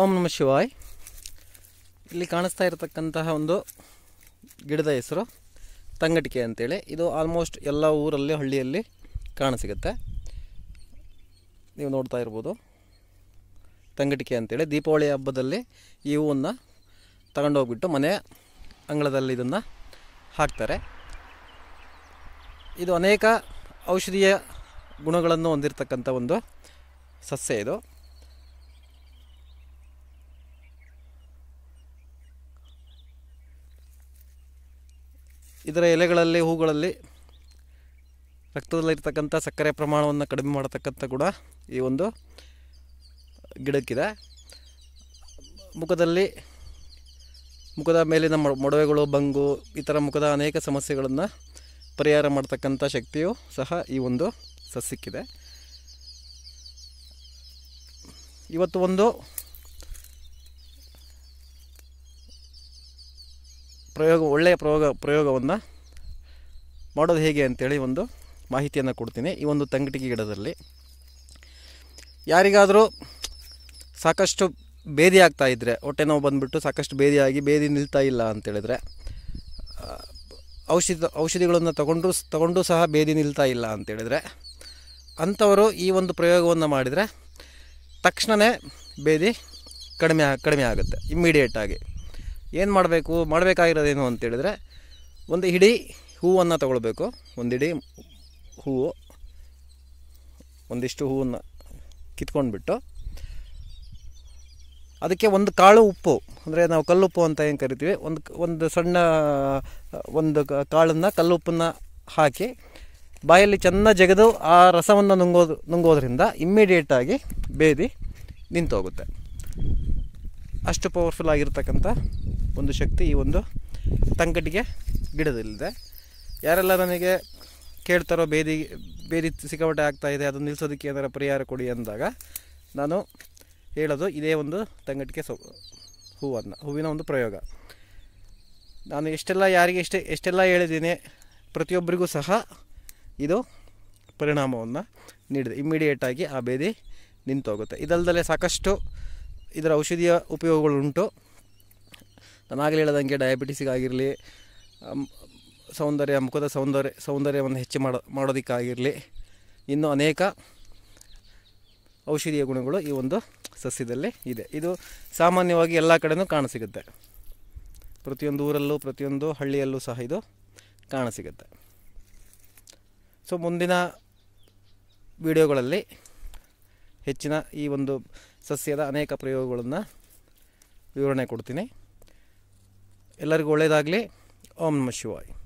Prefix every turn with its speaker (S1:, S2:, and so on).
S1: ಓಂ ನಮ ಶಿವಾಯ್ ಇಲ್ಲಿ ಕಾಣಿಸ್ತಾ ಇರತಕ್ಕಂತಹ ಒಂದು ಗಿಡದ ಹೆಸರು ತಂಗಟಿಕೆ ಅಂತೇಳಿ ಇದು ಆಲ್ಮೋಸ್ಟ್ ಎಲ್ಲ ಊರಲ್ಲಿ ಹಳ್ಳಿಯಲ್ಲಿ ಕಾಣಸಿಗುತ್ತೆ ನೀವು ನೋಡ್ತಾ ಇರ್ಬೋದು ತಂಗಟಿಕೆ ಅಂತೇಳಿ ದೀಪಾವಳಿ ಹಬ್ಬದಲ್ಲಿ ಈ ಹೂವನ್ನು ತಗೊಂಡೋಗ್ಬಿಟ್ಟು ಮನೆ ಅಂಗಳದಲ್ಲಿ ಇದನ್ನು ಹಾಕ್ತಾರೆ ಇದು ಅನೇಕ ಔಷಧೀಯ ಗುಣಗಳನ್ನು ಹೊಂದಿರತಕ್ಕಂಥ ಒಂದು ಸಸ್ಯ ಇದು ಇದರ ಎಲೆಗಳಲ್ಲಿ ಹೂಗಳಲ್ಲಿ ರಕ್ತದಲ್ಲಿರ್ತಕ್ಕಂಥ ಸಕ್ಕರೆ ಪ್ರಮಾಣವನ್ನು ಕಡಿಮೆ ಮಾಡತಕ್ಕಂಥ ಕೂಡ ಈ ಒಂದು ಗಿಡಕ್ಕಿದೆ ಮುಖದಲ್ಲಿ ಮುಖದ ಮೇಲಿನ ಮೊಡವೆಗಳು ಬಂಗು ಈ ಥರ ಮುಖದ ಅನೇಕ ಸಮಸ್ಯೆಗಳನ್ನು ಪರಿಹಾರ ಮಾಡ್ತಕ್ಕಂಥ ಶಕ್ತಿಯು ಸಹ ಈ ಒಂದು ಸಸ್ಯಕ್ಕಿದೆ ಇವತ್ತು ಒಂದು ಪ್ರಯೋಗ ಒಳ್ಳೆಯ ಪ್ರಯೋಗ ಪ್ರಯೋಗವನ್ನು ಮಾಡೋದು ಹೇಗೆ ಅಂತೇಳಿ ಒಂದು ಮಾಹಿತಿಯನ್ನು ಕೊಡ್ತೀನಿ ಈ ಒಂದು ತಂಗಟಿಗೆ ಗಿಡದಲ್ಲಿ ಯಾರಿಗಾದರೂ ಸಾಕಷ್ಟು ಬೇದಿ ಆಗ್ತಾ ಇದ್ದರೆ ಹೊಟ್ಟೆ ನೋವು ಬಂದುಬಿಟ್ಟು ಸಾಕಷ್ಟು ಭೇದಿಯಾಗಿ ಬೇದಿ ನಿಲ್ತಾ ಇಲ್ಲ ಅಂತೇಳಿದರೆ ಔಷಧ ಔಷಧಿಗಳನ್ನು ತಗೊಂಡು ತಗೊಂಡು ಸಹ ಬೇದಿ ನಿಲ್ತಾ ಇಲ್ಲ ಅಂತೇಳಿದರೆ ಅಂಥವರು ಈ ಒಂದು ಪ್ರಯೋಗವನ್ನು ಮಾಡಿದರೆ ತಕ್ಷಣವೇ ಬೇದಿ ಕಡಿಮೆ ಕಡಿಮೆ ಆಗುತ್ತೆ ಇಮ್ಮಿಡಿಯೇಟಾಗಿ ಏನು ಮಾಡಬೇಕು ಮಾಡಬೇಕಾಗಿರೋದೇನು ಅಂತೇಳಿದ್ರೆ ಒಂದು ಹಿಡಿ ಹೂವನ್ನು ತಗೊಳ್ಬೇಕು ಒಂದಿಡಿ ಹೂವು ಒಂದಿಷ್ಟು ಹೂವನ್ನು ಕಿತ್ಕೊಂಡ್ಬಿಟ್ಟು ಅದಕ್ಕೆ ಒಂದು ಕಾಳು ಉಪ್ಪು ಅಂದರೆ ನಾವು ಕಲ್ಲುಪ್ಪು ಅಂತ ಏನು ಕರಿತೀವಿ ಒಂದು ಒಂದು ಸಣ್ಣ ಒಂದು ಕಾಳನ್ನು ಕಲ್ಲುಪ್ಪನ್ನು ಹಾಕಿ ಬಾಯಲ್ಲಿ ಚೆನ್ನಾಗಿ ಜಗದು ಆ ರಸವನ್ನು ನುಂಗೋದು ನುಂಗೋದ್ರಿಂದ ಇಮ್ಮಿಡಿಯೇಟಾಗಿ ಬೇದಿ ನಿಂತೋಗುತ್ತೆ ಅಷ್ಟು ಪವರ್ಫುಲ್ ಆಗಿರ್ತಕ್ಕಂಥ ಒಂದು ಶಕ್ತಿ ಈ ಒಂದು ತಂಕಟಿಗೆ ಗಿಡದಲ್ಲಿದೆ ಯಾರೆಲ್ಲ ನನಗೆ ಕೇಳ್ತಾರೋ ಬೇದಿ ಬೇದಿ ಸಿಕ್ಕಾಪಟ್ಟೆ ಆಗ್ತಾಯಿದೆ ಅದನ್ನು ನಿಲ್ಲಿಸೋದಕ್ಕೆ ಏನಾರ ಪರಿಹಾರ ಕೊಡಿ ಅಂದಾಗ ನಾನು ಹೇಳೋದು ಇದೇ ಒಂದು ತಂಗಟ್ಟಿಗೆ ಸೊ ಹೂವನ್ನು ಹೂವಿನ ಒಂದು ಪ್ರಯೋಗ ನಾನು ಎಷ್ಟೆಲ್ಲ ಯಾರಿಗೆ ಎಷ್ಟೆ ಎಷ್ಟೆಲ್ಲ ಹೇಳಿದ್ದೀನಿ ಪ್ರತಿಯೊಬ್ಬರಿಗೂ ಸಹ ಇದು ಪರಿಣಾಮವನ್ನು ನೀಡಿದೆ ಇಮ್ಮಿಡಿಯೇಟಾಗಿ ಆ ಬೇದಿ ನಿಂತೋಗುತ್ತೆ ಇದಲ್ಲದಲ್ಲೇ ಸಾಕಷ್ಟು ಇದರ ಔಷಧೀಯ ಉಪಯೋಗಗಳುಂಟು ನಾನಾಗಲೇ ಹೇಳಿದಂಗೆ ಡಯಾಬಿಟಿಸ್ಗಾಗಿರಲಿ ಸೌಂದರ್ಯ ಮುಖದ ಸೌಂದರ್ಯ ಸೌಂದರ್ಯವನ್ನು ಹೆಚ್ಚು ಮಾಡೋ ಮಾಡೋದಕ್ಕಾಗಿರಲಿ ಇನ್ನೂ ಅನೇಕ ಔಷಧೀಯ ಗುಣಗಳು ಈ ಒಂದು ಸಸ್ಯದಲ್ಲಿ ಇದೆ ಇದು ಸಾಮಾನ್ಯವಾಗಿ ಎಲ್ಲ ಕಡೆಯೂ ಕಾಣಸಿಗುತ್ತೆ ಪ್ರತಿಯೊಂದು ಊರಲ್ಲೂ ಪ್ರತಿಯೊಂದು ಹಳ್ಳಿಯಲ್ಲೂ ಸಹ ಇದು ಕಾಣಸಿಗುತ್ತೆ ಸೊ ಮುಂದಿನ ವಿಡಿಯೋಗಳಲ್ಲಿ ಹೆಚ್ಚಿನ ಈ ಒಂದು ಸಸ್ಯದ ಅನೇಕ ಪ್ರಯೋಗಗಳನ್ನು ವಿವರಣೆ ಕೊಡ್ತೀನಿ ಎಲ್ಲರಿಗೂ ಒಳ್ಳೆಯದಾಗಲಿ ಓಂ ನಮ ಶಿವಾಯ್